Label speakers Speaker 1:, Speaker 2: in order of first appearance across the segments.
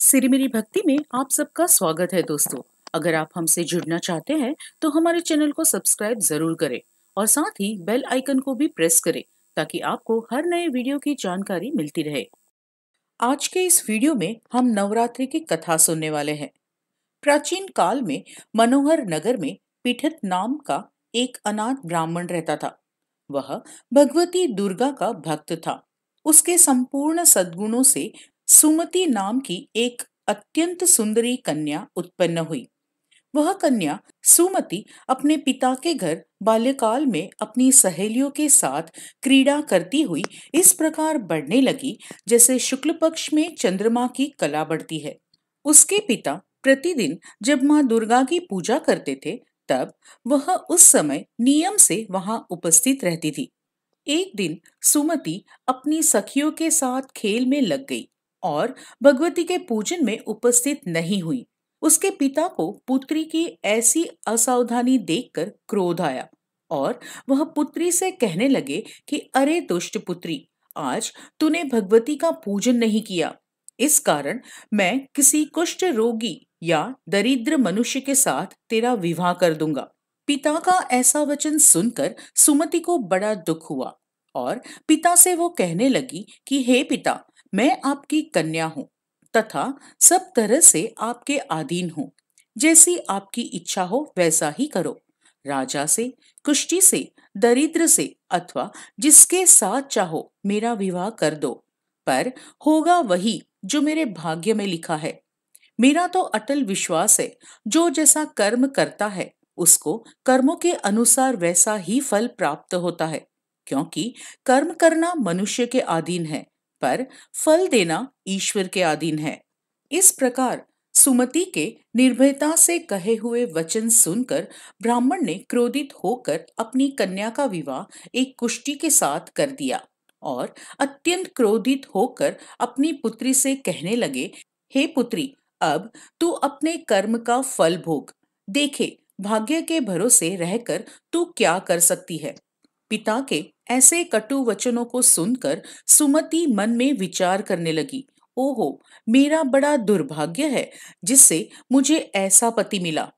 Speaker 1: सिरिमिरी भक्ति में आप सबका स्वागत है दोस्तों अगर आप हमसे जुड़ना चाहते हैं तो हमारे चैनल को सब्सक्राइब जरूर करें और साथ ही बेल आइकन को भी प्रेस करें ताकि आपको हर नए वीडियो की जानकारी मिलती रहे आज के इस वीडियो में हम नवरात्रि की कथा सुनने वाले हैं प्राचीन काल में मनोहर नगर में पीठत नाम का एक अनाथ ब्राह्मण रहता था वह भगवती दुर्गा का भक्त था उसके संपूर्ण सद्गुणों से सुमति नाम की एक अत्यंत सुंदरी कन्या उत्पन्न हुई वह कन्या सुमति अपने पिता के घर बाल्यकाल में अपनी सहेलियों के साथ क्रीड़ा करती हुई इस प्रकार बढ़ने लगी जैसे शुक्ल पक्ष में चंद्रमा की कला बढ़ती है उसके पिता प्रतिदिन जब माँ दुर्गा की पूजा करते थे तब वह उस समय नियम से वहां उपस्थित रहती थी एक दिन सुमति अपनी सखियों के साथ खेल में लग गई और भगवती के पूजन में उपस्थित नहीं हुई उसके पिता को पुत्री की ऐसी असावधानी देखकर क्रोध आया और वह पुत्री से कहने लगे कि अरे दुष्ट पुत्री आज तूने भगवती का पूजन नहीं किया इस कारण मैं किसी कुष्ठ रोगी या दरिद्र मनुष्य के साथ तेरा विवाह कर दूंगा पिता का ऐसा वचन सुनकर सुमति को बड़ा दुख हुआ और पिता से वो कहने लगी कि हे पिता मैं आपकी कन्या हूँ तथा सब तरह से आपके आधीन हूँ जैसी आपकी इच्छा हो वैसा ही करो राजा से कुश्ती से दरिद्र से अथवा जिसके साथ चाहो मेरा विवाह कर दो पर होगा वही जो मेरे भाग्य में लिखा है मेरा तो अटल विश्वास है जो जैसा कर्म करता है उसको कर्मों के अनुसार वैसा ही फल प्राप्त होता है क्योंकि कर्म करना मनुष्य के अधीन है पर फल देना ईश्वर के अधीन है इस प्रकार सुमति के निर्भयता से कहे हुए वचन सुनकर ब्राह्मण ने क्रोधित होकर अपनी कन्या का विवाह एक कुश्ती के साथ कर दिया और अत्यंत क्रोधित होकर अपनी पुत्री से कहने लगे हे पुत्री अब तू अपने कर्म का फल भोग देखे भाग्य के भरोसे रहकर तू क्या कर सकती है पिता के ऐसे कटु वचनों को सुनकर सुमति मन में विचार करने लगी ओहो मेरा बड़ा दुर्भाग्य है जिससे मुझे ऐसा पति मिला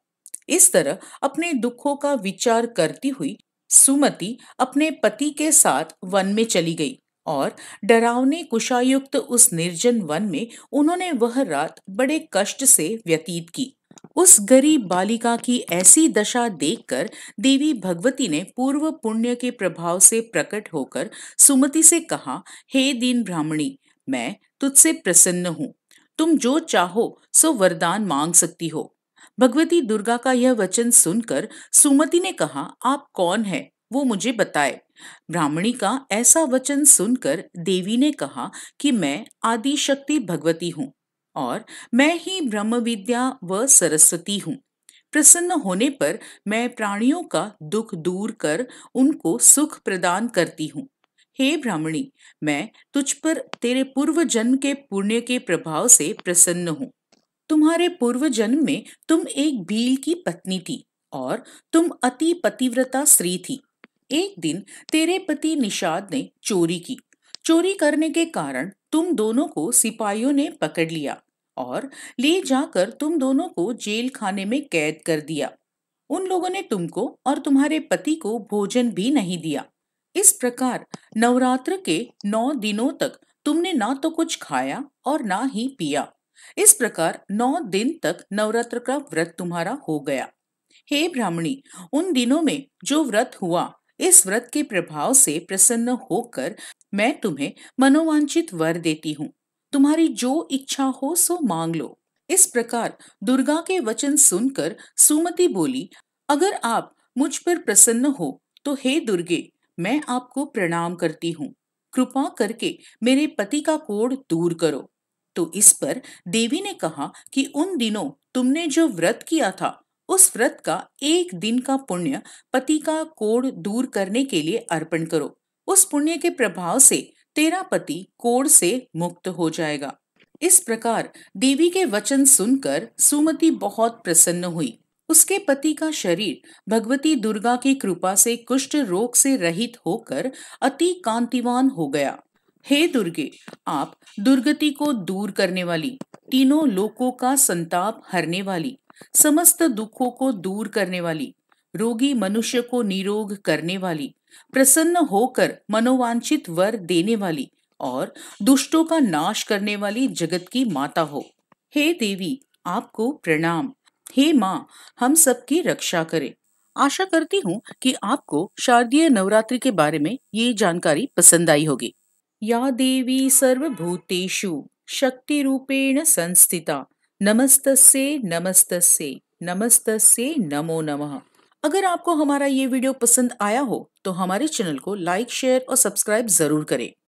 Speaker 1: इस तरह अपने दुखों का विचार करती हुई सुमति अपने पति के साथ वन में चली गई और डरावने कुशायुक्त उस निर्जन वन में उन्होंने वह रात बड़े कष्ट से व्यतीत की उस गरीब बालिका की ऐसी दशा देखकर देवी भगवती ने पूर्व पुण्य के प्रभाव से प्रकट होकर सुमति से कहा हे दीन ब्राह्मणी मैं तुझसे प्रसन्न हूँ तुम जो चाहो सो वरदान मांग सकती हो भगवती दुर्गा का यह वचन सुनकर सुमति ने कहा आप कौन है वो मुझे बताए ब्राह्मणी का ऐसा वचन सुनकर देवी ने कहा कि मैं आदि शक्ति भगवती हूँ और मैं ही ब्रह्म विद्या व सरस्वती हूँ प्रसन्न होने पर मैं प्राणियों का दुख दूर कर उनको सुख प्रदान करती हूँ हे ब्राह्मणी मैं तुझ पर तेरे पूर्व जन्म के पुण्य के प्रभाव से प्रसन्न हूँ तुम्हारे पूर्व जन्म में तुम एक भील की पत्नी थी और तुम अति पतिव्रता स्त्री थी एक दिन तेरे पति निषाद ने चोरी की चोरी करने के कारण तुम दोनों को सिपाहियों ने पकड़ लिया और ले जाकर तुम दोनों को जेल खाने में कैद कर दिया उन लोगों ने तुमको और तुम्हारे पति को भोजन भी नहीं दिया इस प्रकार नवरात्र के नौ दिनों तक तुमने ना तो कुछ खाया और ना ही पिया इस प्रकार नौ दिन तक नवरात्र का व्रत तुम्हारा हो गया हे ब्राह्मणी उन दिनों में जो व्रत हुआ इस व्रत के प्रभाव से प्रसन्न होकर मैं तुम्हें मनोवांछित वर देती हूँ तुम्हारी जो इच्छा हो सो मांग लो इस प्रकार दुर्गा के वचन सुनकर सुमति बोली अगर आप मुझ पर प्रसन्न हो तो हे दुर्गे मैं आपको प्रणाम करती हूँ कृपा करके मेरे पति का कोड दूर करो तो इस पर देवी ने कहा कि उन दिनों तुमने जो व्रत किया था उस व्रत का एक दिन का पुण्य पति का कोड दूर करने के लिए अर्पण करो उस पुण्य के प्रभाव से तेरा पति कोड़ से मुक्त हो जाएगा इस प्रकार देवी के वचन सुनकर सुमति बहुत प्रसन्न हुई उसके पति का शरीर भगवती दुर्गा की कृपा से कुष्ठ रोग से रहित होकर अति कांतिवान हो गया हे दुर्गे आप दुर्गति को दूर करने वाली तीनों लोकों का संताप हरने वाली समस्त दुखों को दूर करने वाली रोगी मनुष्य को निरोग करने वाली प्रसन्न होकर मनोवांछित वर देने वाली और दुष्टों का नाश करने वाली जगत की माता हो हे देवी आपको प्रणाम हे माँ हम सबकी रक्षा करें आशा करती हूँ कि आपको शारदीय नवरात्रि के बारे में ये जानकारी पसंद आई होगी या देवी सर्वभूतेषु शक्ति रूपेण संस्थिता नमस्त नमस्त से से नमस्त से नमो नम अगर आपको हमारा ये वीडियो पसंद आया हो तो हमारे चैनल को लाइक शेयर और सब्सक्राइब जरूर करें